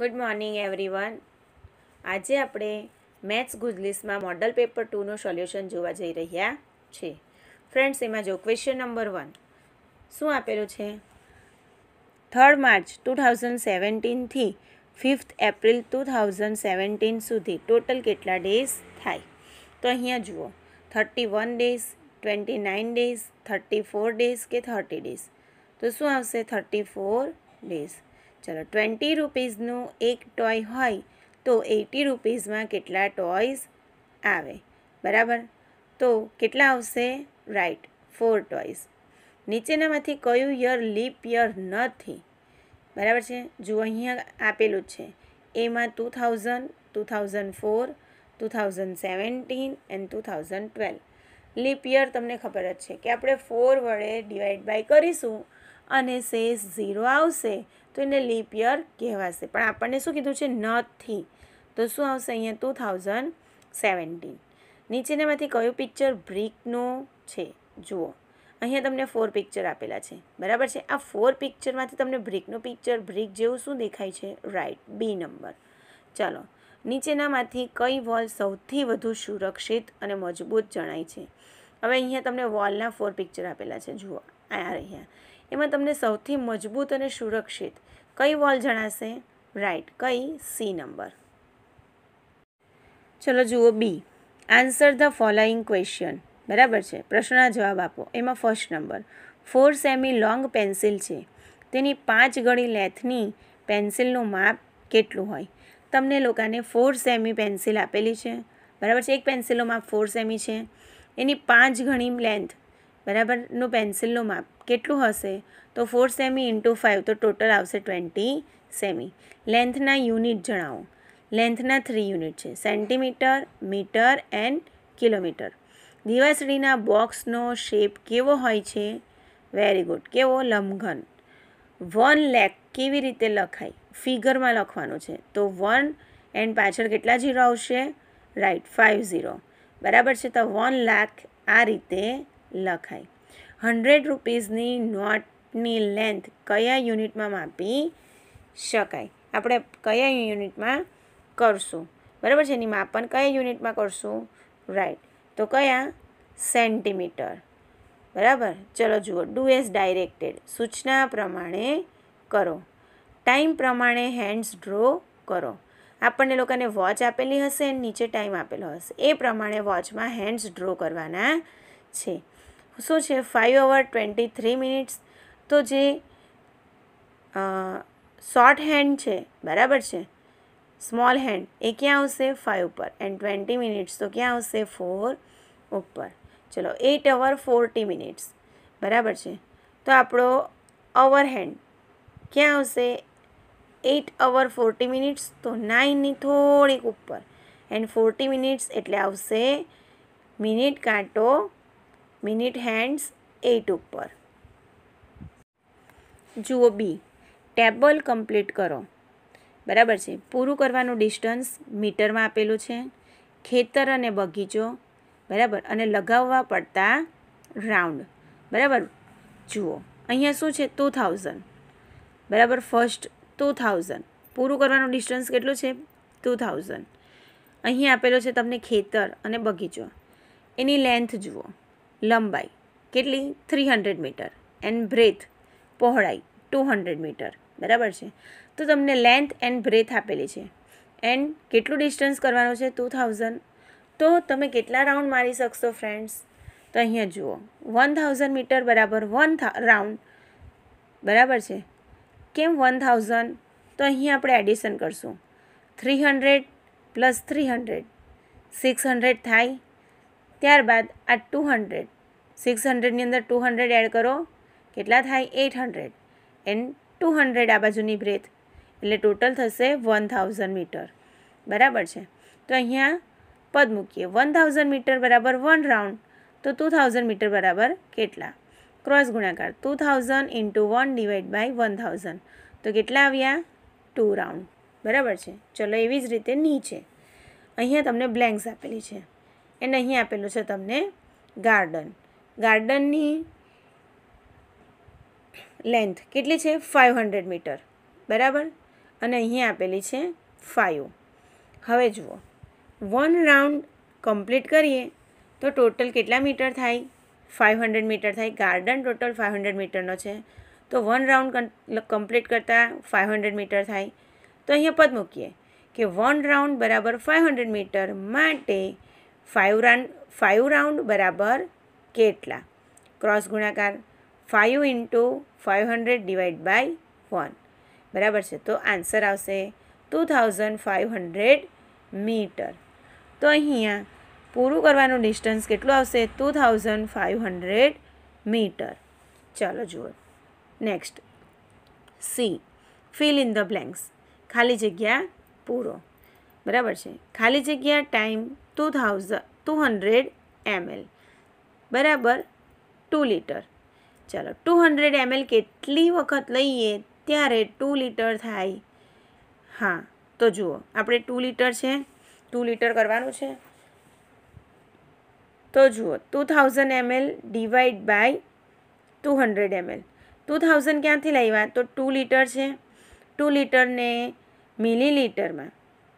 Good morning everyone આજે આપણે maths ગુજલિસમાં મોડલ પેપર ટુનું સોલ્યુશન જોવા જઈ રહ્યા છે ફ્રેન્ડ્સ એમાં જો ક્વેશ્ચન નંબર વન શું આપેલું છે થર્ડ માર્ચ ટુ થાઉઝન્ડ સેવન્ટીનથી fifth April two thousand seventeen સુધી ટોટલ કેટલા ડેઝ થાય તો અહીંયા જુઓ thirty one days twenty nine days thirty four days કે થર્ટી ડેઝ તો શું આવશે થર્ટી ફોર ડેઝ ચલો ટ્વેન્ટી રૂપીઝનું એક ટોય હોય તો એટી રૂપીઝમાં કેટલા ટોયઝ આવે બરાબર તો કેટલા આવશે રાઈટ ફોર ટોયઝ નીચેનામાંથી કયું યર લીપ યર નથી બરાબર છે જો અહીંયા આપેલું છે એમાં two thousand two thousand four two thousand seventeen and two thousand twelve leap year તમને ખબર જ છે કે આપણે ફોર વડે ડિવાઈડ બાય કરીશું અને શેષ ઝીરો આવશે તો એને લીપ યર કહેવાશે પણ આપણને શું કીધું છે નથી તો શું આવશે અહીંયા ટુ થાઉઝન્ડ સેવન્ટીન નીચેનામાંથી કયું પિક્ચર બ્રિકનું છે જુઓ અહીંયા તમને ફોર પિક્ચર આપેલા છે બરાબર છે આ ફોર પિક્ચરમાંથી તમને બ્રિકનું પિક્ચર બ્રિક જેવું શું દેખાય છે રાઈટ બી નંબર ચાલો નીચેનામાંથી કઈ વોલ સૌથી વધુ સુરક્ષિત અને મજબૂત જણાય છે હવે અહીંયા તમને વોલના ફોર પિક્ચર આપેલા છે જુઓ આ રહ્યા એમાં તમને સૌથી મજબૂત અને સુરક્ષિત કઈ વોલ જણાશે રાઈટ કઈ સી નંબર ચલો જુઓ B answer the following question બરાબર છે પ્રશ્નના જવાબ આપો એમાં first number four semi long pencil છે તેની પાંચ ગણી લેથની પેન્સિલનું માપ કેટલું હોય તમને લોકોને ફોર સેમી પેન્સિલ આપેલી છે બરાબર છે એક પેન્સિલનું માપ ફોર સેમી છે એની પાંચ ગણી લેન્થ બરાબરનું પેન્સિલનું માપ કેટલું હશે તો ફોર સેમી ઇન્ટુ ફાઇવ તો ટોટલ આવશે ટ્વેન્ટી સેમી લેન્થના યુનિટ જણાવો લેન્થના થ્રી યુનિટ છે સેન્ટીમીટર મીટર એન્ડ કિલોમીટર દિવાસળીના બોક્સનો શેપ કેવો હોય છે વેરી ગુડ કેવો લંબઘન વન લેખ કેવી રીતે લખાય ફિગરમાં લખવાનું છે તો વન એન્ડ પાછળ કેટલા ઝીરો આવશે રાઈટ ફાઇવ ઝીરો બરાબર છે તો વન લાખ આ રીતે લખાય હન્ડ્રેડ રૂપીઝની નોટની લેન્થ કયા યુનિટમાં માપી શકાય આપણે કયા યુનિટમાં કરશું બરાબર છે એની માપન કયા યુનિટમાં કરશું રાઈટ તો કયા સેન્ટીમીટર બરાબર ચલો જુઓ ડુ એઝ ડાયરેક્ટેડ સૂચના પ્રમાણે કરો ટાઈમ પ્રમાણે હેન્ડ્સ ડ્રો કરો આપણને લોકોને વોચ આપેલી હશે નીચે ટાઈમ આપેલો હશે એ પ્રમાણે વોચમાં હેન્ડ્સ ડ્રો કરવાના છે શું છે five hour twenty three minutes તો જે શોર્ટ હેન્ડ છે બરાબર છે સ્મોલ હેન્ડ એ ક્યાં આવશે ફાઇવ ઉપર એન્ડ ટ્વેન્ટી મિનિટ્સ તો ક્યાં આવશે ફોર ઉપર ચલો એટ અવર ફોર્ટી મિનિટ્સ બરાબર છે તો આપણો અવર હેન્ડ ક્યાં આવશે એટ અવર ફોર્ટી મિનિટ્સ તો નાઇનની થોડીક ઉપર એન્ડ ફોર્ટી મિનિટ્સ એટલે આવશે મિનિટ કાંટો મિનિટ હેન્ડ્સ એટ ઉપર જુઓ બી ટેબલ કમ્પ્લીટ કરો બરાબર છે પૂરું કરવાનું ડિસ્ટન્સ મીટરમાં આપેલું છે ખેતર અને બગીચો બરાબર અને લગાવવા પડતા રાઉન્ડ બરાબર જુઓ અહીંયા શું છે ટુ થાઉઝન્ડ બરાબર ફર્સ્ટ ટુ થાઉઝન્ડ પૂરું કરવાનું ડિસ્ટન્સ કેટલું છે ટુ થાઉઝન્ડ અહીં આપેલો છે તમને ખેતર અને બગીચો એની લેન્થ જુઓ લંબાઈ કેટલી three hundred metre and breadth પહોળાઈ ટુ હંડ્રેડ મીટર બરાબર છે તો તમને લેન્થ એન્ડ બ્રેથ આપેલી છે એન્ડ કેટલું ડિસ્ટન્સ કરવાનું છે ટુ થાઉઝન્ડ તો તમે કેટલા રાઉન્ડ મારી શકશો ફ્રેન્ડ્સ તો અહીંયા જુઓ વન થાઉઝન્ડ મીટર બરાબર વન થા રાઉન્ડ બરાબર છે કેમ વન થાઉઝન્ડ તો અહીં આપણે એડિશન કરશું three hundred plus three hundred six hundred થાય ત્યારબાદ આ ટુ હંડ્રેડ સિક્સ હંડ્રેડની અંદર ટુ હંડ્રેડ એડ કરો કેટલા થાય eight hundred and two hundred આ બાજુની બ્રેથ એટલે ટોટલ થશે વન થાઉઝન્ડ મીટર બરાબર છે તો અહીંયા પદ મૂકીએ વન થાઉઝન્ડ મીટર બરાબર વન રાઉન્ડ તો ટુ થાઉઝન્ડ મીટર બરાબર કેટલા ક્રોસ ગુણાકાર two thousand into one divide by one thousand તો કેટલા આવ્યા ટુ રાઉન્ડ બરાબર છે ચલો એવી જ રીતે નીચે અહીંયા તમને બ્લેન્ક્સ આપેલી છે એને અહીં આપેલું છે તમને ગાર્ડન ગાર્ડનની લેન્થ કેટલી છે ફાઇવ હંડ્રેડ મીટર બરાબર અને અહીં આપેલી છે ફાઇવ હવે જુઓ વન રાઉન્ડ કમ્પ્લીટ કરીએ તો ટોટલ કેટલા મીટર થાય ફાઇવ હંડ્રેડ મીટર થાય ગાર્ડન ટોટલ ફાઇવ હંડ્રેડ મીટરનો છે તો વન રાઉન્ડ કમ્પ્લીટ કરતાં ફાઇવ હંડ્રેડ મીટર થાય તો અહીંયા પદ મૂકીએ કે વન રાઉન્ડ બરાબર ફાઇવ હંડ્રેડ મીટર માટે ફાઇવ રાઉન્ડ ફાઇવ રાઉન્ડ બરાબર કેટલા ક્રોસ ગુણાકાર five into five hundred divide by one બરાબર છે તો આન્સર આવશે two thousand five hundred metre તો અહીંયા પૂરું કરવાનું ડિસ્ટન્સ કેટલું આવશે two thousand five hundred metre ચાલો જુઓ next C fill in the blanks ખાલી જગ્યા પૂરો બરાબર છે ખાલી જગ્યા time two thousand two hundred ML બરાબર ટુ લીટર ચાલો ટુ હંડ્રેડ એમએલ કેટલી વખત લઈએ ત્યારે ટુ લીટર થાય હા તો જુઓ આપણે ટુ લીટર છે ટુ લીટર કરવાનું છે તો જુઓ two thousand ML divide by two hundred ML two thousand ક્યાંથી લાવ્યા તો ટુ લીટર છે ટુ લીટરને મિલી લીટરમાં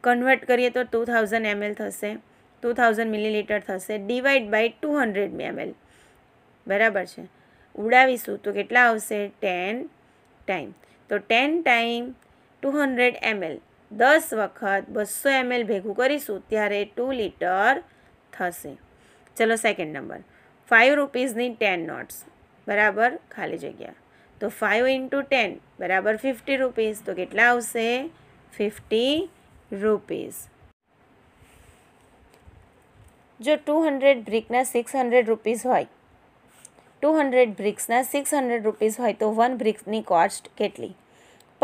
કન્વર્ટ કરીએ તો ટુ થાઉઝન્ડ એમએલ થશે ટુ થાઉઝન્ડ મિલીલીટર થશે divide by two hundred ML બરાબર છે ઉડાવીશું તો કેટલા આવશે ટેન ટાઈમ તો ten time two hundred ML દસ વખત બસો એમએલ ભેગું કરીશું ત્યારે ટુ લીટર થશે ચલો સેકન્ડ નંબર ફાઇવ રૂપીઝની ટેન નોટ્સ બરાબર ખાલી જગ્યા તો ફાઇવ ઇન્ટુ ટેન બરાબર ફિફ્ટી રૂપીઝ તો કેટલા આવશે ફિફ્ટી રૂપીસ જો ટુ હંડ્રેડ બ્રિકના સિક્સ હંડ્રેડ રૂપીઝ હોય ટુ હંડ્રેડ બ્રિક્સના સિક્સ હંડ્રેડ રૂપીઝ હોય તો વન બ્રિક્સની કોસ્ટ કેટલી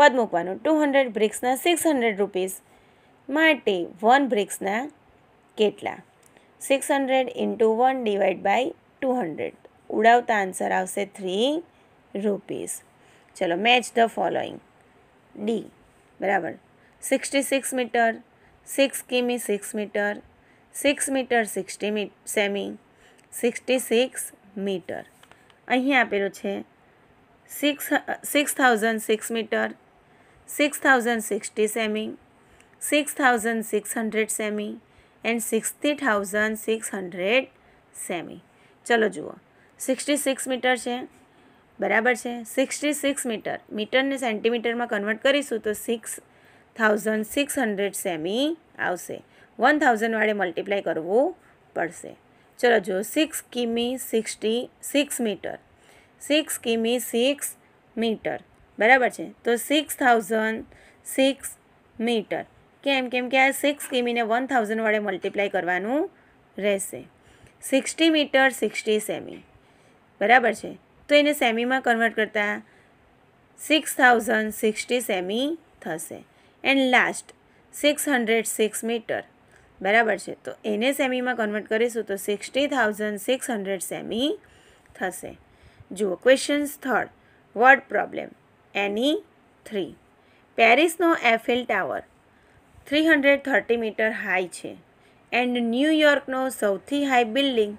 પદ મૂકવાનું ટુ હંડ્રેડ બ્રિક્સના સિક્સ હંડ્રેડ રૂપીસ માટે વન બ્રિક્સના કેટલા six hundred into one divide by two hundred ઉડાવતા આન્સર આવશે થ્રી રૂપીસ ચલો મેચ ધ ફોલોઈંગ ડી બરાબર સિક્સટી સિક્સ મીટર સિક્સ કિમી six metre six metre sixty સેમી સિક્સટી સિક્સ મીટર અહીં આપેલું છે six six thousand six metre six thousand sixty સેમી સિક્સ થાઉઝન્ડ સિક્સ હંડ્રેડ સેમી and sixty thousand six hundred સેમી ચલો જુઓ સિક્સટી સિક્સ મીટર છે બરાબર છે સિક્સટી સિક્સ મીટર મીટરને સેન્ટીમીટરમાં કન્વર્ટ કરીશું તો સિક્સ થાઉઝન્ડ સિક્સ હંડ્રેડ સેમી આવશે વન થાઉઝન્ડ વડે મલ્ટીપ્લાય કરવું પડશે ચલો જો સિક્સ કિમી સિક્સટી સિક્સ મીટર સિક્સ કિમી સિક્સ મીટર બરાબર છે તો સિક્સ થાઉઝન્ડ સિક્સ મીટર કેમ કેમ કે આ સિક્સ કિમીને વન થાઉઝન્ડ વડે મલ્ટીપ્લાય કરવાનું રહેશે સિક્સટી મીટર સિક્સટી સેમી બરાબર છે તો એને સેમીમાં કન્વર્ટ કરતાં સિક્સ થાઉઝન્ડ સિક્સટી સેમી થશે and last six hundred six metre બરાબર છે તો એને સેમીમાં કન્વર્ટ કરીશું તો સિક્સટી થાઉઝન્ડ સિક્સ હંડ્રેડ સેમી થશે જુઓ ક્વેશ્ચન્સ થર્ડ વર્ડ પ્રોબ્લેમ એની થ્રી પેરિસનો Eiffel Tower three hundred thirty metre high છે એન્ડ ન્યૂયોર્કનો સૌથી high building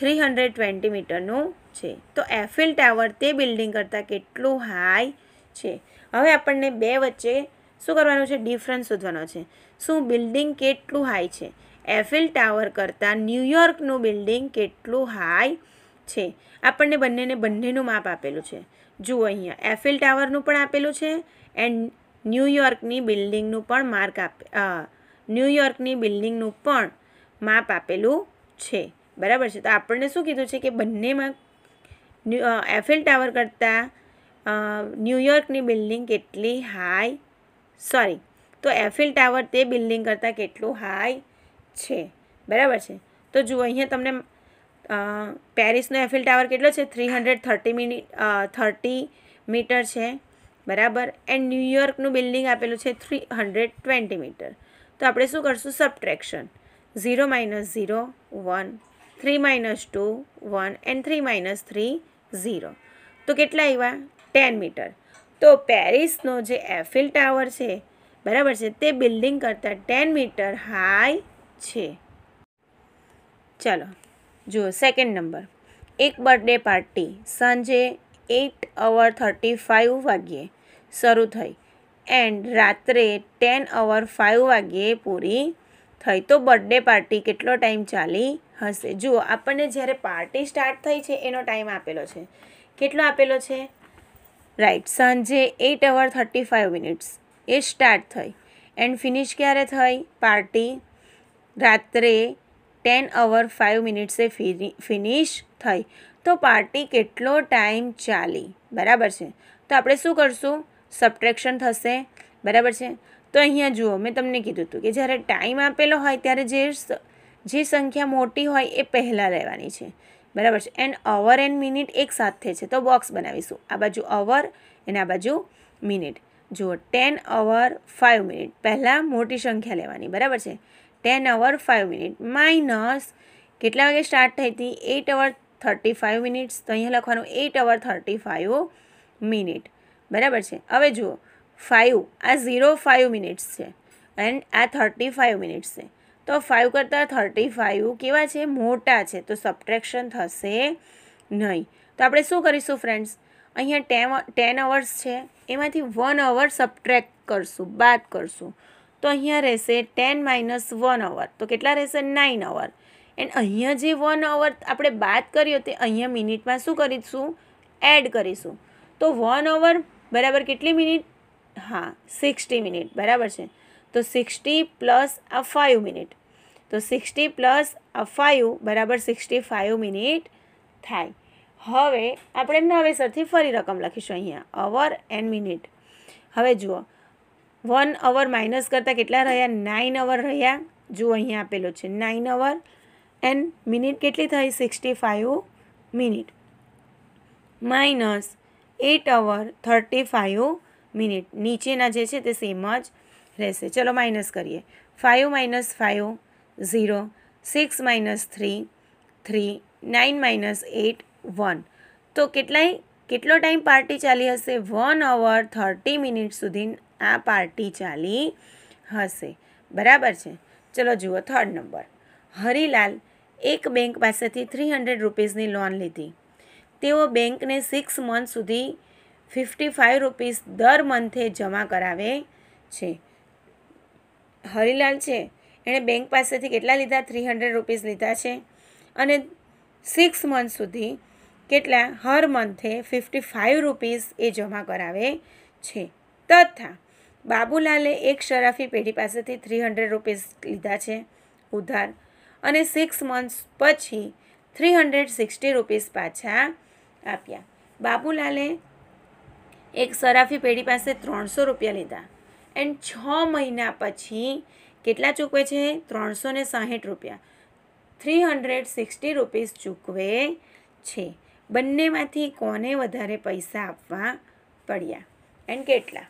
three hundred twenty મીટરનું છે તો એફિલ ટાવર તે બિલ્ડિંગ કરતાં કેટલું હાઈ છે હવે આપણને બે વચ્ચે શું કરવાનું છે ડિફરન્સ શોધવાનો છે શું બિલ્ડિંગ કેટલું હાઈ છે એફિલ ટાવર કરતાં ન્યૂયોર્કનું બિલ્ડિંગ કેટલું હાઈ છે આપણને બંનેને બંનેનું માપ આપેલું છે જુઓ અહીંયા એફિલ ટાવરનું પણ આપેલું છે એન્ડ ન્યુયોર્કની બિલ્ડિંગનું પણ માર્ક આપે ન્યુયોર્કની બિલ્ડિંગનું પણ માપ આપેલું છે બરાબર છે તો આપણને શું કીધું છે કે બંનેમાં એફિલ ટાવર કરતાં ન્યુયોર્કની બિલ્ડિંગ કેટલી હાઈ સોરી તો એફિલ ટાવર તે બિલ્ડિંગ કરતાં કેટલું હાઈ છે બરાબર છે તો જુઓ અહીંયા તમને પેરિસનો એફિલ ટાવર કેટલો છે three hundred thirty minute thirty metre છે બરાબર એન્ડ ન્યુયોર્કનું બિલ્ડિંગ આપેલું છે થ્રી હંડ્રેડ ટ્વેન્ટી મીટર તો આપણે શું કરશું subtraction zero minus zero one three minus two one and three minus three zero તો કેટલા આવ્યા ટેન મીટર તો પેરિસનો જે એફિલ ટાવર છે બરાબર છે તે બિલ્ડિંગ કરતાં ટેન મીટર હાઈ છે ચાલો જુઓ સેકન્ડ નંબર એક બર્થડે પાર્ટી સાંજે એટ અવર થર્ટી ફાઇવ વાગ્યે શરૂ થઈ એન્ડ રાત્રે ટેન અવર ફાઇવ વાગ્યે પૂરી થઈ તો બર્થડે પાર્ટી કેટલો ટાઈમ ચાલી હશે જુઓ આપણને જ્યારે પાર્ટી સ્ટાર્ટ થઈ છે એનો ટાઈમ આપેલો છે કેટલો આપેલો છે રાઈટ સાંજે eight hour thirty five minutes એ સ્ટાર્ટ થઈ એન્ડ ફિનિશ ક્યારે થઈ પાર્ટી રાત્રે ટેન અવર ફાઇવ મિનિટ્સે ફિનિશ થઈ તો પાર્ટી કેટલો ટાઈમ ચાલી બરાબર છે તો આપણે શું કરશું સબટ્રેક્શન થશે બરાબર છે તો અહીંયા જુઓ મેં તમને કીધું હતું કે જ્યારે ટાઈમ આપેલો હોય ત્યારે જે જે સંખ્યા મોટી હોય એ પહેલાં લેવાની છે બરાબર છે એન્ડ અવર એન્ડ મિનિટ એક સાથે છે તો બોક્સ બનાવીશું આ બાજુ અવર અને આ બાજુ મિનિટ જુઓ ટેન અવર ફાઇવ મિનિટ પહેલાં મોટી સંખ્યા લેવાની બરાબર છે ten hour five minute minus કેટલા વાગે સ્ટાર્ટ થઈ હતી eight hour thirty five minutes તો અહીંયા લખવાનું eight hour thirty five minute બરાબર છે હવે જુઓ ફાઇવ આ ઝીરો ફાઇવ મિનિટ્સ છે એન્ડ આ થર્ટી ફાઇવ મિનિટ્સ છે તો ફાઇવ કરતાં થર્ટી ફાઇવ કેવા છે મોટા છે તો સબટ્રેક્શન થશે નહીં તો આપણે શું કરીશું ફ્રેન્ડ્સ અહીંયા ટેન ટેન અવર્સ છે એમાંથી વન અવર સબટ્રેક્ટ કરશું બાદ કરશું તો અહીંયા રહેશે ટેન માઇનસ વન અવર તો કેટલા રહેશે નાઇન અવર એન્ડ અહીંયા જે વન અવર આપણે બાદ કર્યો તે અહીંયા મિનિટમાં શું કરીશું એડ કરીશું તો વન અવર બરાબર કેટલી મિનિટ હા સિક્સટી મિનિટ બરાબર છે તો સિક્સટી પ્લસ આ ફાઇવ મિનિટ તો સિક્સટી પ્લસ ફાઇવ બરાબર સિક્સટી ફાઇવ મિનિટ થાય હવે આપણે નવેસરથી ફરી રકમ લખીશું અહીંયા અવર એન્ડ મિનિટ હવે જુઓ વન અવર માઇનસ કરતાં કેટલા રહ્યા નાઇન અવર રહ્યા જુઓ અહીંયા આપેલો છે નાઇન અવર એન્ડ મિનિટ કેટલી થઈ sixty five minute minus eight hour thirty five minute નીચેના જે છે તે સેમ જ રહેશે ચલો માઇનસ કરીએ five minus five zero six minus three three nine minus eight one તો કેટલાય કેટલો ટાઈમ પાર્ટી ચાલી હશે વન અવર થર્ટી મિનિટ સુધી આ પાર્ટી ચાલી હશે બરાબર છે ચલો જુઓ થર્ડ નંબર હરિલાલ એક બેંક પાસેથી થ્રી હંડ્રેડ રૂપીઝની લોન લીધી તેઓ બેંકને સિક્સ મંથ સુધી ફિફ્ટી ફાઇવ રૂપીઝ દર મંથે જમા કરાવે છે હરિલાલ છે એણે બેંક પાસેથી કેટલા લીધા થ્રી હંડ્રેડ રૂપીઝ લીધા છે અને સિક્સ મંથ સુધી કેટલા હર મંથે ફિફ્ટી ફાઇવ રૂપીઝ એ જમા કરાવે છે તથા બાબુલાલે એક શરાફી પેઢી પાસેથી થ્રી હંડ્રેડ રૂપીઝ લીધા છે ઉધાર અને સિક્સ મંથ પછી થ્રી હંડ્રેડ સિક્સટી રૂપીઝ પાછા આપ્યા બાબુલાલે એક શરાફી પેઢી પાસે ત્રણસો રૂપિયા લીધા એન્ડ છ મહિના પછી કેટલા ચૂકવે છે ત્રણસો ને સાહીઠ રૂપિયા થ્રી હંડ્રેડ સિક્સટી રૂપીસ ચૂકવે છે બંનેમાંથી કોને વધારે પૈસા આપવા પડ્યા એન્ડ કેટલા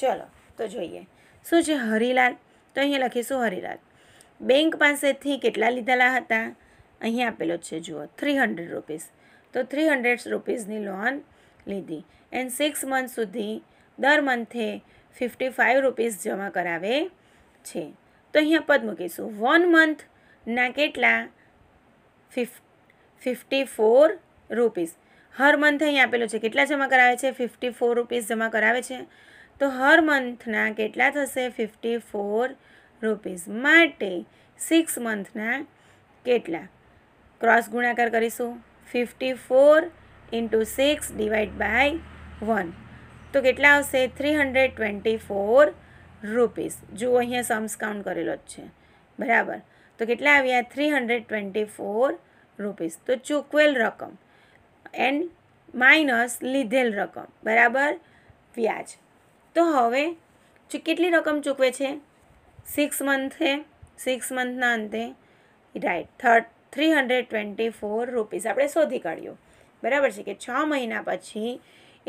ચલો તો જોઈએ શું છે હરિલાલ તો અહીંયા લખીશું હરિલાલ બેંક પાસેથી કેટલા લીધેલા હતા અહીં આપેલો છે જુઓ થ્રી હંડ્રેડ રૂપીસ તો થ્રી હંડ્રેડ રૂપીસની લોન લીધી એન્ડ સિક્સ મંથ સુધી દર મંથે ફિફ્ટી ફાઇવ રૂપીસ જમા કરાવે છે તો અહીંયા પદ મૂકીશું વન મંથના કેટલા ફિફ ફિફ્ટી ફોર રૂપીસ હર મંથ અહીં આપેલો છે કેટલા જમા કરાવે છે ફિફ્ટી ફોર રૂપીસ જમા કરાવે છે તો હર મંથના કેટલા થશે ફિફ્ટી ફોર રૂપીસ માટે સિક્સ મંથના કેટલા ક્રોસ ગુણાકાર કરીશું fifty four into six divide by one તો કેટલા આવશે three hundred twenty four rupees જુઓ અહીંયા સમ્સ કાઉન્ટ કરેલો જ છે બરાબર તો કેટલા આવ્યા three hundred twenty four rupees તો ચૂકવેલ રકમ એન્ડ માઇનસ લીધેલ રકમ બરાબર વ્યાજ તો હવે કેટલી રકમ ચૂકવે છે સિક્સ મંથે સિક્સ મંથના અંતે right third three hundred twenty four rupees આપણે શોધી કાઢ્યું બરાબર છે કે છ મહિના પછી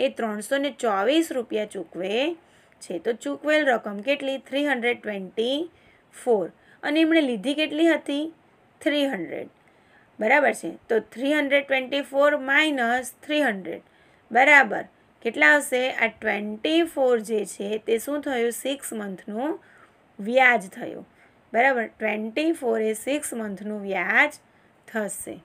એ ત્રણસો ને ચોવીસ રૂપિયા ચૂકવે છે તો ચૂકવેલ રકમ કેટલી થ્રી હંડ્રેડ ટ્વેન્ટી ફોર અને એમણે લીધી કેટલી હતી થ્રી હંડ્રેડ બરાબર છે તો three hundred twenty four minus three hundred બરાબર કેટલા આવશે આ ટ્વેન્ટી ફોર જે છે તે શું થયું સિક્સ મંથનું વ્યાજ થયું બરાબર ટ્વેન્ટી ફોર એ સિક્સ મંથનું વ્યાજ થશે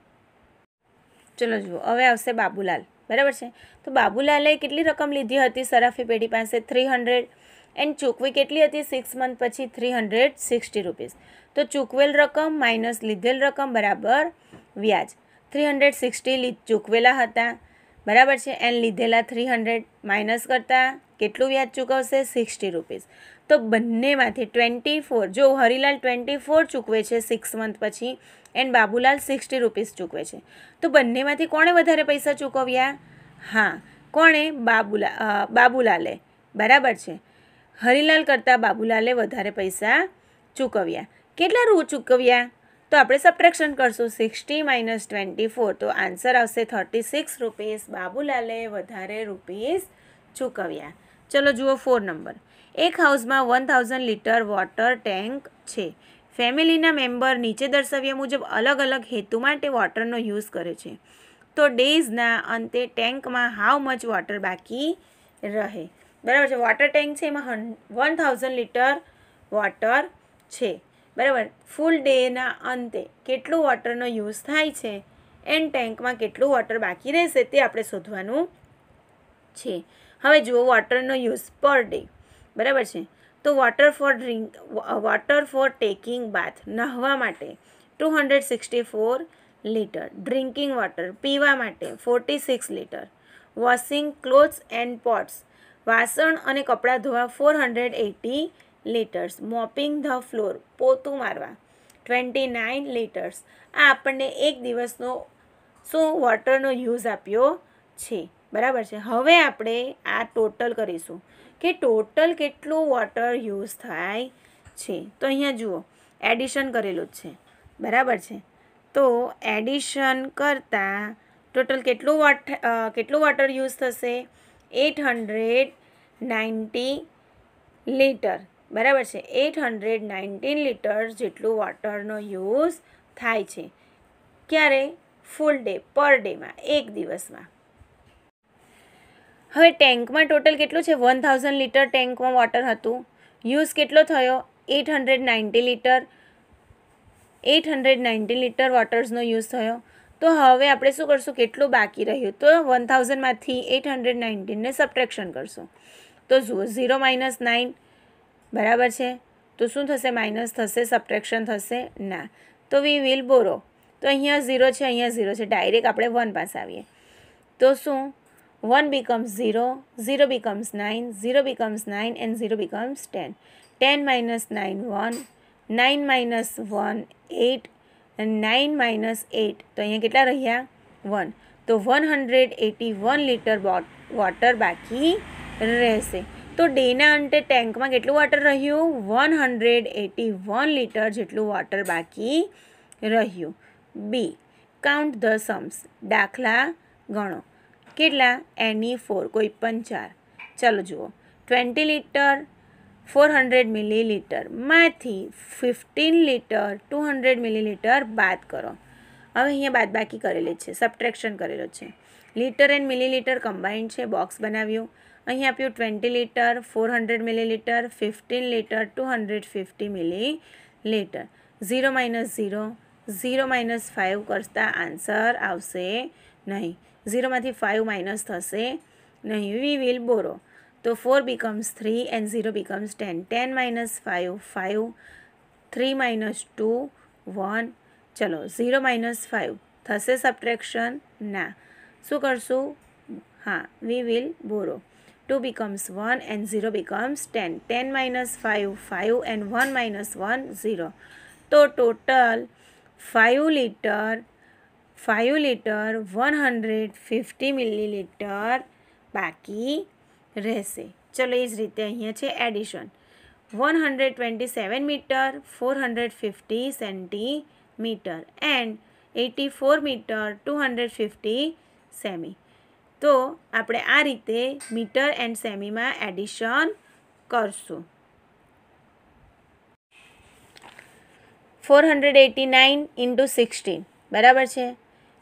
ચલો જુઓ હવે આવશે બાબુલાલ બરાબર છે તો બાબુલાલે કેટલી રકમ લીધી હતી સરાફી પેઢી પાસે થ્રી હંડ્રેડ એન્ડ ચૂકવી કેટલી હતી સિક્સ મંથ પછી થ્રી હંડ્રેડ સિક્સટી રૂપીસ તો ચૂકવેલ રકમ માઇનસ લીધેલ રકમ બરાબર વ્યાજ થ્રી હંડ્રેડ સિક્સટી ચૂકવેલા હતા બરાબર છે એન્ડ લીધેલા થ્રી હંડ્રેડ માઇનસ કરતાં કેટલું વ્યાજ ચૂકવશે સિક્સટી રૂપીસ તો બંનેમાંથી ટ્વેન્ટી ફોર જો હરિલાલ ટ્વેન્ટી ફોર ચૂકવે છે સિક્સ મંથ પછી એન્ડ બાબુલાલ સિક્સટી રૂપીસ ચૂકવે છે તો બંનેમાંથી કોણે વધારે પૈસા ચૂકવ્યા હા કોણે બાબુલા બાબુલાલે બરાબર છે હરિલાલ કરતાં બાબુલાલે વધારે પૈસા ચૂકવ્યા કેટલા રૂ ચૂકવ્યા તો આપણે સબટ્રેક્શન કરશું સિક્સટી માઇનસ ટ્વેન્ટી ફોર તો આન્સર આવશે થર્ટી સિક્સ રૂપીસ બાબુલાલે વધારે રૂપીસ ચૂકવ્યા ચલો જુઓ ફોર નંબર એક હાઉસમાં one thousand litre water tank છે ફેમિલીના મેમ્બર નીચે દર્શાવ્યા મુજબ અલગ અલગ હેતુ માટે વોટરનો યુઝ કરે છે તો ડેઝના અંતે ટેન્કમાં હાઉ મચ વોટર બાકી રહે બરાબર છે વોટર ટેન્ક છે એમાં હન વન થાઉઝન્ડ લીટર વોટર છે બરાબર ફૂલ ડેના અંતે કેટલું વોટરનો યુઝ થાય છે એન્ડ ટેન્કમાં કેટલું વોટર બાકી રહેશે તે આપણે શોધવાનું છે હવે જુઓ વોટરનો યુઝ પર ડે બરાબર છે તો water for drink water for taking bath નહાવા માટે two hundred sixty four litre drinking water પીવા માટે forty six litre washing clothes and pots વાસણ અને કપડાં ધોવા four hundred eighty litres mopping the floor પોતું મારવા ટ્વેન્ટી નાઇન લીટર્સ આ આપણને એક દિવસનો શું વોટરનો યુઝ આપ્યો છે બરાબર છે હવે આપણે આ ટોટલ કરીશું કે ટોટલ કેટલું વોટર યુઝ થાય છે તો અહીંયા જુઓ એડિશન કરેલું જ છે બરાબર છે તો એડિશન કરતાં ટોટલ કેટલું વોટ કેટલું વોટર યુઝ થશે એટ હંડ્રેડ નાઇન્ટી લીટર બરાબર છે એટ હંડ્રેડ નાઇન્ટીન લીટર જેટલું વોટરનો યુઝ થાય છે ક્યારે ફૂલ ડે પર ડેમાં એક દિવસમાં હવે ટેન્કમાં ટોટલ કેટલું છે વન થાઉઝન્ડ લીટર ટેન્કમાં વોટર હતું યુઝ કેટલો થયો eight hundred ninety litre eight hundred ninety litre વોટર્સનો યુઝ થયો તો હવે આપણે શું કરશું કેટલું બાકી રહ્યું તો વન થાઉઝન્ડમાંથી એટ હંડ્રેડ નાઇન્ટીનને સબટ્રેક્શન કરશું તો જુઓ ઝીરો માઇનસ નાઇન બરાબર છે તો શું થશે માઇનસ થશે સબટ્રેક્શન થશે ના તો વી વિલ બોરો તો અહીંયા ઝીરો છે અહીંયા ઝીરો છે ડાયરેક્ટ આપણે વન પાસે આવીએ તો શું 1 becomes 0, 0 becomes 9, 0 becomes 9 and 0 becomes 10. 10 minus 9, 1, 9 minus 1, 8 and 9 minus 8. તો અહીંયા કેટલા રહ્યા 1. તો 181 લિટર વોટર બાકી રહેશે તો ડેના અંતે ટેન્કમાં કેટલું વોટર રહ્યું one hundred eighty one litre જેટલું વોટર બાકી રહ્યું બી કાઉન્ટ ધ સમ્સ દાખલા ગણો કેટલા એની ફોર e કોઈ પણ ચાર ચાલો જુઓ ટ્વેન્ટી લીટર ફોર હંડ્રેડ મિલીલીટરમાંથી fifteen litre two hundred millilitre બાદ કરો હવે અહીંયા બાદબાકી કરેલી છે સબટ્રેક્શન કરેલો છે લીટર એન્ડ મિલીલીટર કમ્બાઇન્ડ છે બોક્સ બનાવ્યું અહીં આપ્યું twenty litre four hundred millilitre fifteen litre two hundred fifty millilitre zero minus zero zero minus five કરતાં આન્સર આવશે નહીં ઝીરોમાંથી ફાઇવ માઇનસ થશે નહીં વી વિલ બોરો તો four becomes three and zero becomes ten ten minus five five three minus two one ચલો zero minus five થશે subtraction ના શું કરશું હા we will borrow two becomes one and zero becomes ten ten minus five five and one minus one zero તો total five litre five litre one hundred fifty milli millilitre બાકી રહેશે ચલો એ જ રીતે અહીંયા છે addition one hundred twenty seven metre four hundred fifty centimetre and eighty four metre two hundred fifty સેમી તો આપણે આ રીતે મીટર એન્ડ સેમીમાં એડિશન કરશું four hundred eighty nine into sixteen બરાબર છે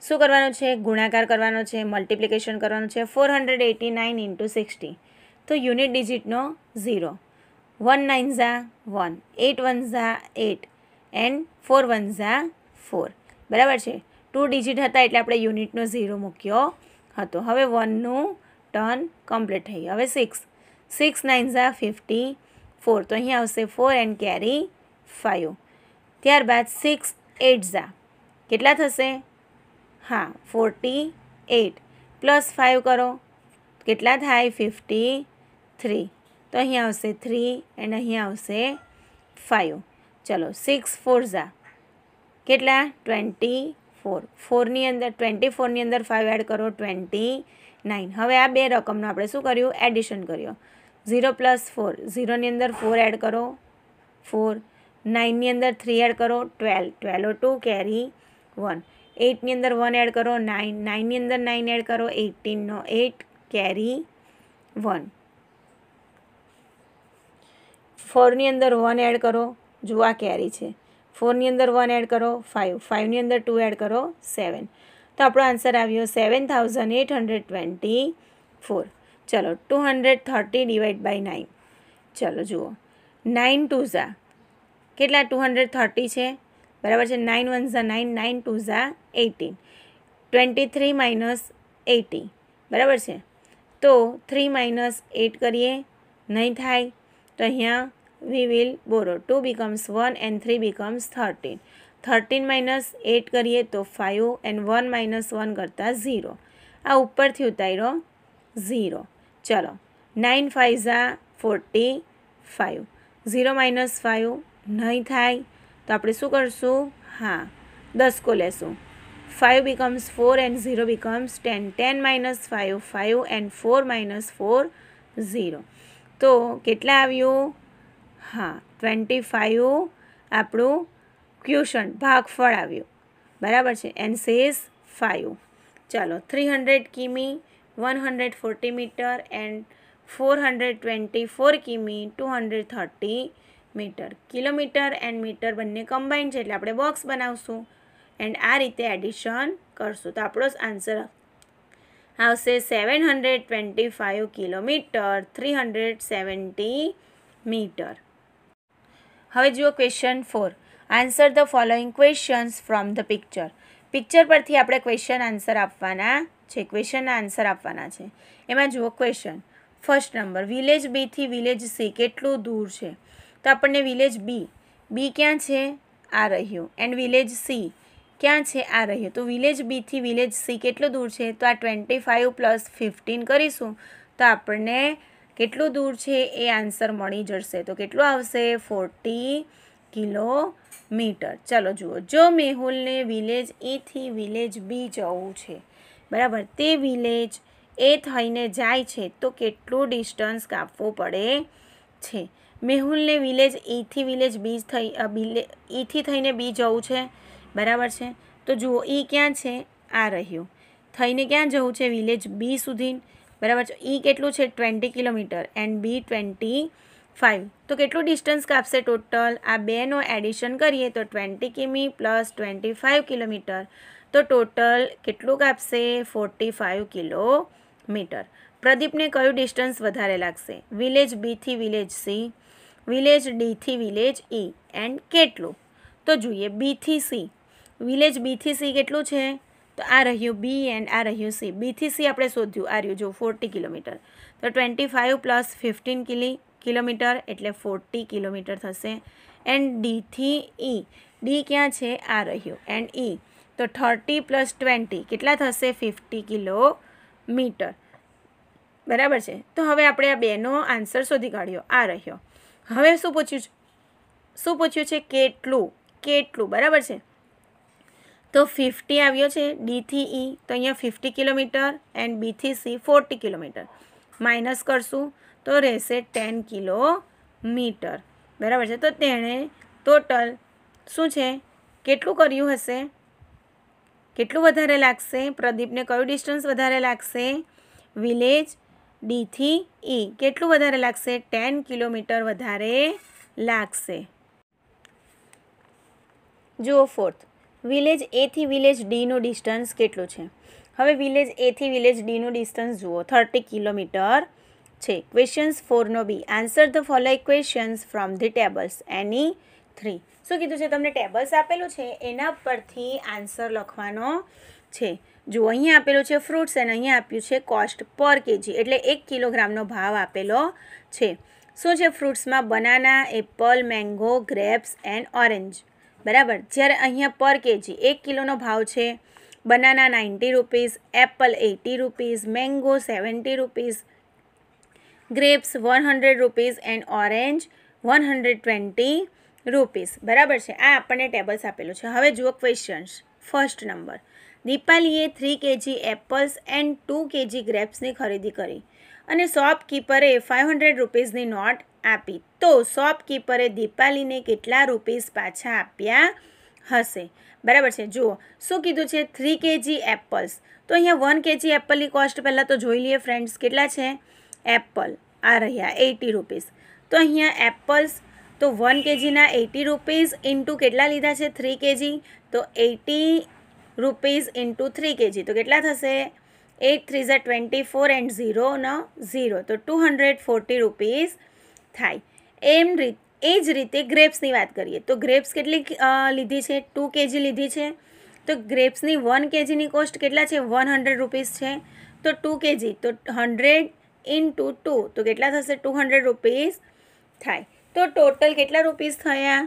શું કરવાનું છે ગુણાકાર કરવાનો છે મલ્ટિપ્લિકેશન કરવાનું છે four hundred eighty nine into sixty તો યુનિટ ડિજિટનો ઝીરો વન નાઇન ઝા વન એટ વન ઝા એટ એન્ડ ફોર વન ઝા ફોર બરાબર છે ટુ ડિજિટ હતા એટલે આપણે યુનિટનો ઝીરો મૂક્યો હતો હવે વનનું ટર્ન કમ્પ્લીટ થઈ હવે સિક્સ સિક્સ નાઇન ઝા ફિફ્ટી ફોર તો અહીં આવશે ફોર એન્ડ કેરી ફાઇવ ત્યારબાદ સિક્સ એટ ઝા કેટલા થશે હા ફોર્ટી એટ પ્લસ ફાઇવ કરો કેટલા થાય ફિફ્ટી થ્રી તો અહીંયા આવશે થ્રી એન્ડ અહીંયા આવશે ફાઇવ ચલો સિક્સ ફોર ઝા કેટલા ટ્વેન્ટી ફોર ફોરની અંદર ટ્વેન્ટી ફોરની અંદર ફાઇવ એડ કરો ટ્વેન્ટી નાઇન હવે આ બે રકમનું આપણે શું કર્યું એડિશન કર્યો ઝીરો પ્લસ ફોર ઝીરોની અંદર ફોર એડ કરો ફોર નાઇનની અંદર થ્રી એડ કરો twelve twelve two carry one એટની અંદર વન એડ કરો નાઇન નાઇનની અંદર નાઇન એડ કરો એટીનનો એટ કેરી વન ફોરની અંદર વન એડ કરો જુઓ આ કેરી છે ફોરની અંદર વન એડ કરો ફાઇવ ફાઇવની અંદર ટુ એડ કરો સેવન તો આપણો આન્સર આવ્યો seven thousand eight hundred twenty four ચલો two hundred thirty divide by nine ચલો જુઓ નાઇન ટુ ઝા કેટલા ટુ હંડ્રેડ થર્ટી છે બરાબર છે નાઇન વન ઝા નાઇન નાઇન ટુ ઝા eighteen twenty three minus eighty બરાબર છે તો થ્રી માઇનસ એટ કરીએ નહીં થાય તો અહીંયા we will borrow two becomes one and three becomes thirteen thirteen minus eight કરીએ તો five and one minus one કરતાં ઝીરો આ ઉપરથી ઉતાર્યો ઝીરો ચલો નાઇન ફાઇવ ઝા forty five zero minus five નહીં થાય તો આપણે શું કરશું હા દસકો લેશું five becomes four and zero becomes ten ten minus five five and four minus four zero તો કેટલા આવ્યું હા ટ્વેન્ટી ફાઇવ આપણું ક્યુશન ભાગફળ આવ્યું બરાબર છે એન્ડ સેઝ ફાઇવ ચાલો three hundred km one hundred forty metre and four hundred twenty four km two hundred thirty metre kilometre and metre બંને કમ્બાઈન છે એટલે આપણે બોક્સ બનાવશું એન્ડ આ રીતે એડિશન કરશું તો આપણો આન્સર આવશે seven hundred twenty five kilometre three hundred seventy metre હવે જુઓ question four answer the following questions from the picture picture પરથી આપણે ક્વેશ્ચન આન્સર આપવાના છે ક્વેશ્ચનના આન્સર આપવાના છે એમાં જુઓ ક્વેશ્ચન ફર્સ્ટ નંબર વિલેજ બીથી વિલેજ સી કેટલું દૂર છે તો આપણને વિલેજ બી બી ક્યાં છે આ રહ્યું એન્ડ વિલેજ સી ક્યાં છે આ રહ્યું તો વિલેજ બીથી વિલેજ સી કેટલું દૂર છે તો આ ટ્વેન્ટી ફાઇવ પ્લસ ફિફ્ટીન કરીશું તો આપણને કેટલું દૂર છે એ આન્સર મળી જશે તો કેટલું આવશે ફોર્ટી કિલોમીટર ચલો જુઓ જો મેહુલને વિલેજ એથી વિલેજ બી જવું છે બરાબર તે વિલેજ એ થઈને જાય છે તો કેટલું ડિસ્ટન્સ કાપવું પડે છે મેહુલને વિલેજ ઈથી વિલેજ બીજ થઈ બિલે ઈથી e થઈને બી જવું છે બરાબર છે તો જુઓ ઈ e ક્યાં છે આ રહ્યું થઈને ક્યાં જવું છે વિલેજ બી સુધી બરાબર છે ઈ e કેટલું છે twenty kilometre and B twenty five તો કેટલું ડિસ્ટન્સ કાપશે ટોટલ આ બેનો એડિશન કરીએ તો twenty km plus twenty five kilometre તો ટોટલ કેટલું કાપશે ફોર્ટી ફાઇવ કિલોમીટર પ્રદીપને કયું ડિસ્ટન્સ વધારે લાગશે વિલેજ બીથી વિલેજ સી વિલેજ ડીથી વિલેજ ઈ e એન્ડ કેટલું તો જોઈએ બીથી સી વિલેજ બીથી સી કેટલું છે તો આ રહ્યું બી એન્ડ આ રહ્યું સી બીથી સી આપણે શોધ્યું આ રહ્યું જો ફોર્ટી કિલોમીટર તો ટ્વેન્ટી ફાઇવ પ્લસ ફિફ્ટીન કિલી કિલોમીટર એટલે ફોર્ટી કિલોમીટર થશે એન્ડ ડીથી ઈ ડી ક્યાં છે આ રહ્યું એન્ડ ઈ e. તો થર્ટી પ્લસ ટ્વેન્ટી કેટલા થશે ફિફ્ટી કિલોમીટર બરાબર છે તો હવે આપણે આ બેનો આન્સર શોધી કાઢ્યો આ રહ્યો હવે શું પૂછ્યું છે શું પૂછ્યું છે કેટલું કેટલું બરાબર છે તો ફિફ્ટી આવ્યો છે ડીથી ઈ e, તો અહીંયા ફિફ્ટી કિલોમીટર એન્ડ બીથી સી ફોર્ટી કિલોમીટર માઇનસ કરશું તો રહેશે ટેન કિલોમીટર બરાબર છે તો તેણે ટોટલ શું છે કેટલું કર્યું હશે કેટલું વધારે લાગશે પ્રદીપને કયું ડિસ્ટન્સ વધારે લાગશે વિલેજ ડીથી ઈ કેટલું વધારે લાગશે ટેન કિલોમીટર વધારે લાગશે જુઓ ફોર્થ વિલેજ એથી વિલેજ ડીનું ડિસ્ટન્સ કેટલું છે હવે વિલેજ એથી વિલેજ ડીનું ડિસ્ટન્સ જુઓ થર્ટી કિલોમીટર છે ક્વેશ્ચન્સ ફોરનો B answer the following questions from the tables એની થ્રી શું કીધું છે તમને ટેબલ્સ આપેલું છે એના પરથી આન્સર લખવાનો છે જો અહીંયા આપેલું છે ફ્રૂટ્સ અને અહીંયા આપ્યું છે કોસ્ટ પર કેજી એટલે એક કિલોગ્રામનો ભાવ આપેલો છે શું છે ફ્રૂટ્સમાં banana apple mango grapes and orange બરાબર જ્યારે અહીંયા પર કેજી એક કિલોનો ભાવ છે banana ninety rupees apple eighty rupees mango seventy rupees grapes one hundred rupees and orange one hundred twenty rupees બરાબર છે આ આપણને ટેબલ્સ આપેલું છે હવે જુઓ ક્વેશ્ચન્સ ફર્સ્ટ નંબર દીપાલીએ three KG apples and two KG ગ્રેપ્સની ખરીદી કરી અને શોપકીપરે ફાઇવ હંડ્રેડ રૂપીઝની નોટ આપી તો શોપકીપરે દીપાલીને કેટલા રૂપીસ પાછા આપ્યા હશે બરાબર છે જુઓ શું કીધું છે થ્રી કેજી એપલ્સ તો અહીંયા વન કેજી એપલની કોસ્ટ પહેલાં તો જોઈ લઈએ ફ્રેન્ડ્સ કેટલા છે એપલ આ રહ્યા એટી રૂપીસ તો અહીંયા એપલ્સ તો વન કેજીના એટી રૂપીઝ ઇન્ટુ કેટલા લીધા છે થ્રી કેજી તો eighty rupees into three KG તો કેટલા થશે એટ થ્રી ઝા ટ્વેન્ટી ફોર એન્ડ ઝીરો ન ઝીરો તો ટુ હંડ્રેડ ફોર્ટી રૂપીઝ થાય એમ રીત એ જ રીતે ગ્રેપ્સની વાત કરીએ તો ગ્રેપ્સ કેટલી લીધી છે ટુ કેજી લીધી છે તો ગ્રેપ્સની વન કેજીની કોસ્ટ કેટલા છે વન હંડ્રેડ રૂપીઝ છે તો ટુ કેજી તો હંડ્રેડ ઇન્ટુ ટુ તો કેટલા થશે ટુ હંડ્રેડ રૂપીઝ થાય તો ટોટલ કેટલા રૂપીઝ થયા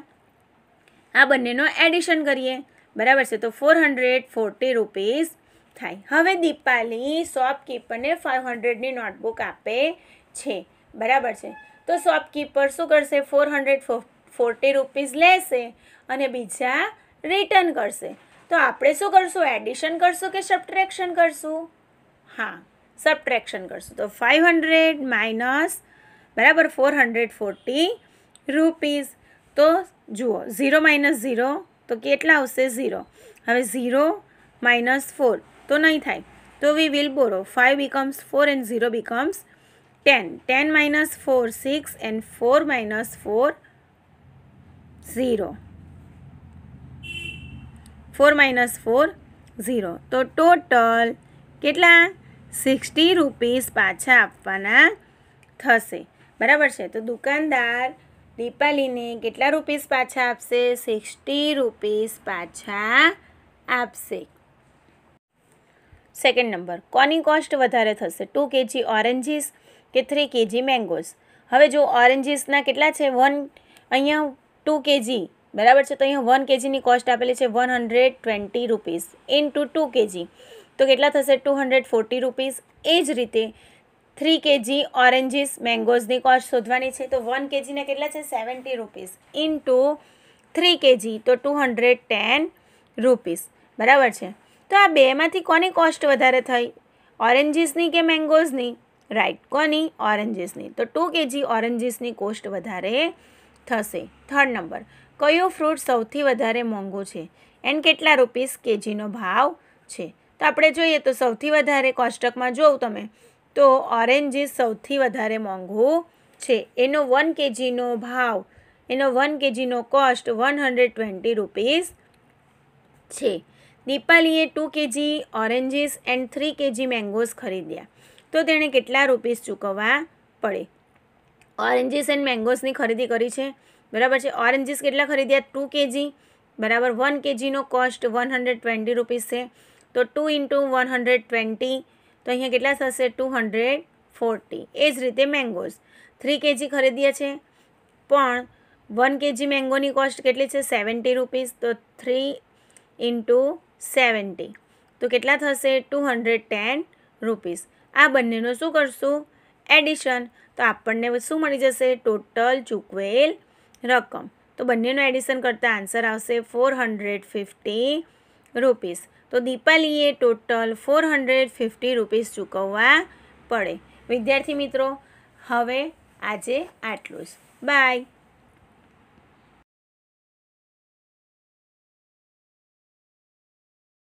આ બંનેનો એડિશન કરીએ બરાબર છે તો ફોર હંડ્રેડ ફોર્ટી રૂપીઝ થાય હવે દીપાલી શોપકીપરને ફાઇવ હંડ્રેડની નોટબુક આપે છે બરાબર છે તો શોપકીપર શું કરશે ફોર હંડ્રેડ ફોર્ટી રૂપીઝ લેશે અને બીજા રિટર્ન કરશે તો આપણે શું કરશું એડિશન કરશું કે સબટ્રેક્શન કરશું હા સબટ્રેક્શન કરશું તો ફાઇવ હંડ્રેડ માઇનસ બરાબર ફોર હંડ્રેડ ફોર્ટી રૂપીસ તો જુઓ ઝીરો માઇનસ ઝીરો તો કેટલા આવશે ઝીરો હવે ઝીરો માઇનસ ફોર તો નહીં થાય તો we will borrow five becomes four and zero becomes ten ten minus four six and four minus four zero four minus four zero તો ટોટલ કેટલા સિક્સટી રૂપીસ પાછા આપવાના થશે બરાબર છે તો દુકાનદાર दीपाली ने कितना रुपिस પાછા આપશે ₹60 પાછા આપશે સેકન્ડ નંબર કોની કોસ્ટ વધારે થશે 2 kg ઓરેન્જીસ કે 3 kg મેંગોસ હવે જો ઓરેન્જીસ ના કેટલા છે 1 અહીંયા 2 kg બરાબર છે તો અહીંયા 1 kg ની કોસ્ટ આપેલી છે ₹120 ઇન ટુ 2 kg તો કેટલા થશે ₹240 એ જ રીતે થ્રી કેજી ઓરેન્જીસ મેંગોઝની કોસ્ટ શોધવાની છે તો વન કેજીના કેટલા છે seventy rupees into three KG તો ટુ હંડ્રેડ ટેન રૂપીસ બરાબર છે તો આ બેમાંથી કોની કોસ્ટ વધારે થઈ ઓરેન્જીસની કે મેંગોઝની રાઈટ કોની ઓરેન્જીસની તો ટુ કેજી ઓરેન્જીસની કોસ્ટ વધારે થશે થર્ડ નંબર કયો ફ્રૂટ સૌથી વધારે મોંઘો છે એન્ડ કેટલા રૂપીસ કેજીનો ભાવ છે તો આપણે જોઈએ તો સૌથી વધારે કોષ્ટકમાં જોઉં તમે તો ઓરેન્જ સૌથી વધારે મોંઘું છે એનો વન કેજીનો ભાવ એનો વન કેજીનો cost one hundred twenty rupees છે દીપાલીએ two KG oranges and three KG mangoes ખરીદ્યા તો તેણે કેટલા રૂપીસ ચૂકવવા પડે ઓરેન્જીસ એન્ડ મેંગોઝની ખરીદી કરી છે બરાબર છે ઓરેન્જીસ કેટલા ખરીદ્યા ટુ કેજી બરાબર વન કેજીનો cost one hundred twenty rupees છે તો two into one hundred twenty તો અહીંયા કેટલા થશે ટુ હંડ્રેડ ફોર્ટી એ જ રીતે મેંગોઝ થ્રી કેજી ખરીદ્યા છે પણ વન કેજી મેંગોની કોસ્ટ કેટલી છે સેવન્ટી રૂપીસ તો થ્રી ઇન્ટુ સેવન્ટી તો કેટલા થશે ટુ હંડ્રેડ ટેન રૂપીસ આ બંનેનું શું કરશું એડિશન તો આપણને શું મળી જશે ટોટલ ચૂકવેલ રકમ તો બંનેનું એડિશન કરતાં આન્સર આવશે ફોર હંડ્રેડ ફિફ્ટી રૂપીસ તો દીપાલીએ total four hundred fifty rupees ચૂકવવા પડે વિદ્યાર્થી મિત્રો હવે આજે આટલું જ બાય